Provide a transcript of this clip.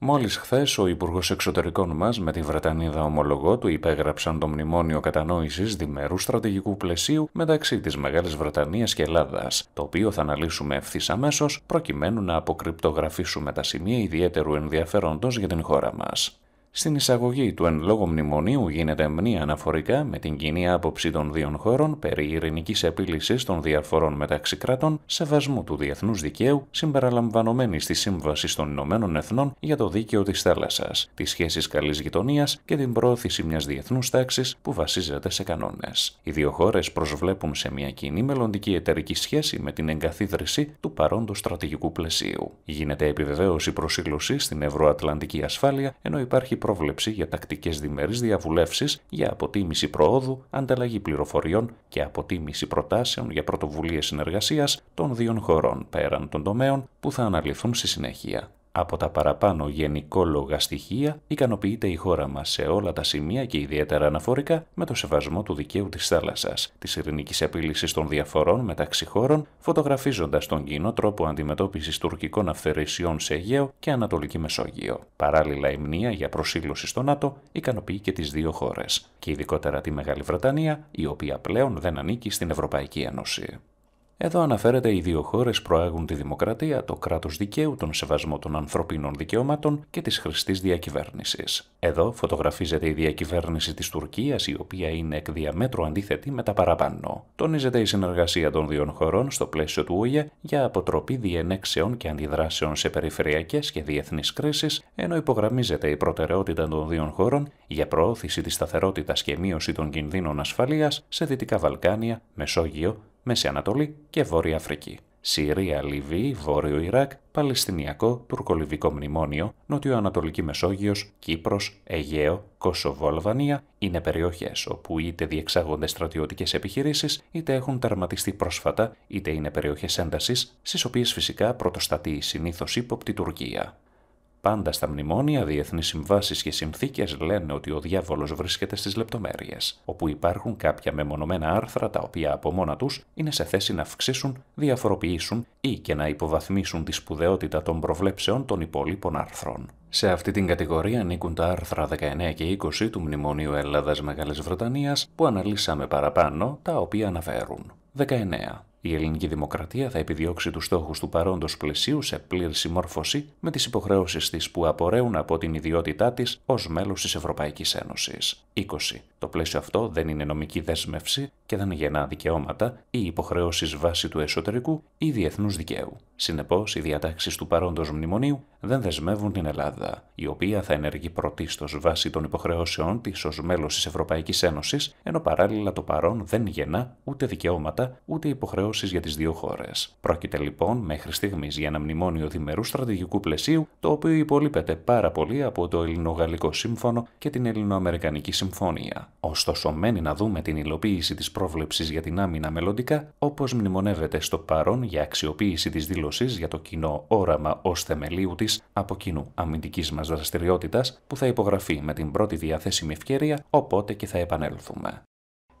Μόλις χθες ο Υπουργός Εξωτερικών μας με τη Βρετανίδα ομολογό του υπέγραψαν το Μνημόνιο Κατανόησης Διμερούς Στρατηγικού Πλαισίου μεταξύ της Μεγάλης Βρετανίας και Ελλάδας, το οποίο θα αναλύσουμε ευθύς αμέσως προκειμένου να αποκρυπτογραφήσουμε τα σημεία ιδιαίτερου ενδιαφέροντος για την χώρα μας. Στην εισαγωγή του εν λόγω μνημονίου γίνεται μνή αναφορικά με την κοινή άποψη των δύο χωρών περί ειρηνικής επίλυσης των διαφορών μεταξύ κρατών, σεβασμού του διεθνούς δικαίου, συμπεριλαμβανομένη στη Σύμβασης των Ηνωμένων Εθνών για το Δίκαιο της Θάλασσας, της σχέσης καλής γειτονίας και την προώθηση μιας διεθνούς τάξης που βασίζεται σε κανόνες. Οι δύο χώρες προσβλέπουν σε μια κοινή μελλοντική εταιρική σχέση με την εγκαθίδρυση του παρόντος στρατηγικού πλαισίου. Γίνεται επιβεβαίωση προσήλωσης στην ευρωατλαντική ασφάλεια, ενώ υπάρχει πρόβλεψη για τακτικές διμερείς διαβουλεύσεις για αποτίμηση προόδου, ανταλλαγή πληροφοριών και αποτίμηση προτάσεων για πρωτοβουλίες συνεργασίας των δύο χωρών πέραν των τομέων που θα αναλυθούν στη συνέχεια. Από τα παραπάνω γενικόλογα στοιχεία ικανοποιείται η χώρα μας σε όλα τα σημεία και ιδιαίτερα αναφορικά με το σεβασμό του δικαίου της θάλασσας, της ειρηνικής επίλυσης των διαφορών μεταξύ χώρων, φωτογραφίζοντας τον κοινό τρόπο αντιμετώπισης τουρκικών αυθαιρεσιών σε Αιγαίο και Ανατολική Μεσόγειο. Παράλληλα η μνήμα για προσήλωση στο ΝΑΤΟ ικανοποιεί και τις δύο χώρες και ειδικότερα τη Μεγάλη Βρετανία, η οποία πλέον δεν ανήκει στην Ευρωπαϊκή Ένωση. Εδώ αναφέρεται οι δύο χώρες προάγουν τη δημοκρατία, το κράτος δικαίου, τον σεβασμό των ανθρωπίνων δικαιωμάτων και της χρηστής διακυβέρνησης. Εδώ φωτογραφίζεται η διακυβέρνηση της Τουρκίας, η οποία είναι εκ διαμέτρου αντίθετη με τα παραπάνω. Τονίζεται η συνεργασία των δύο χωρών στο πλαίσιο του ΟΗΕ για αποτροπή διενέξεων και αντιδράσεων σε περιφερειακές και διεθνείς κρίσεις, ενώ υπογραμμίζεται η προτεραιότητα των δύο χωρών για προώθηση της σταθερότητας και μείωση των κινδύνων ασφαλείας σε Δυτικά Βαλκάνια, Μεσόγειο, Μέση Ανατολή και Βόρεια Αφρική. Συρία, Λιβύη, Βόρειο Ιράκ, Παλαιστινιακό, Τουρκολιβικό Μνημόνιο, Νοτιοανατολική Μεσόγειος, Κύπρος, Αιγαίο, Κόσοβο, Αλβανία είναι περιοχές όπου είτε διεξάγονται στρατιωτικές επιχειρήσεις, είτε έχουν τερματιστεί πρόσφατα, είτε είναι περιοχές έντασης στις οποίες φυσικά πρωτοστατεί συνήθως ύποπτη Τουρκία. Πάντα στα μνημόνια, διεθνείς συμβάσεις και συνθήκες λένε ότι ο διάβολος βρίσκεται στις λεπτομέρειες, όπου υπάρχουν κάποια μεμονωμένα άρθρα τα οποία από μόνα τους είναι σε θέση να αυξήσουν, διαφοροποιήσουν ή και να υποβαθμίσουν τη σπουδαιότητα των προβλέψεων των υπόλοιπων άρθρων. Σε αυτή την κατηγορία ανήκουν τα άρθρα 19 και 20 του Μνημονίου Ελλάδας Μεγάλης Βρετανίας που αναλύσαμε παραπάνω, τα οποία αναφέρουν. 19. Η ελληνική δημοκρατία θα επιδιώξει τους στόχους του παρόντος πλαισίου σε πλήρη συμμόρφωση με τις υποχρεώσεις της που απορρέουν από την ιδιότητά της ως μέλος της Ευρωπαϊκής Ένωσης. 20. Το πλαίσιο αυτό δεν είναι νομική δέσμευση και δεν γεννά δικαιώματα ή υποχρεώσεις βάση του εσωτερικού ή διεθνού δικαίου. Συνεπώ, οι διατάξει του παρόντο μνημονίου δεν δεσμεύουν την Ελλάδα, η υποχρεωσει βασει του εσωτερικου η διεθνου δικαιου συνεπω οι διαταξει του παροντο μνημονιου δεν δεσμευουν την ελλαδα η οποια θα ενεργεί πρωτίστως βάσει των υποχρεώσεών της ως μέλος της Ευρωπαϊκής Ένωσης, ενώ παράλληλα το παρόν δεν γεννά ούτε δικαιώματα ούτε υποχρεώσεις για τις δύο χώρες. Πρόκειται λοιπόν μέχρι στιγμής για ένα μνημόνιο διμερού στρατηγικού πλαισίου, το οποίο υπολείπεται πάρα πολύ από το Ελληνογαλλικό Σύμφωνο και την Ελληνοαμερικανική Συμφωνία ωστόσο μένει να δούμε την υλοποίηση της πρόβλεψης για την άμυνα μελλοντικά, όπως μνημονεύεται στο παρόν για αξιοποίηση της δήλωσης για το κοινό όραμα ως θεμελίου της από κοινού αμυντικής μας δραστηριότητας που θα υπογραφεί με την πρώτη διαθέσιμη ευκαιρία, οπότε και θα επανέλθουμε.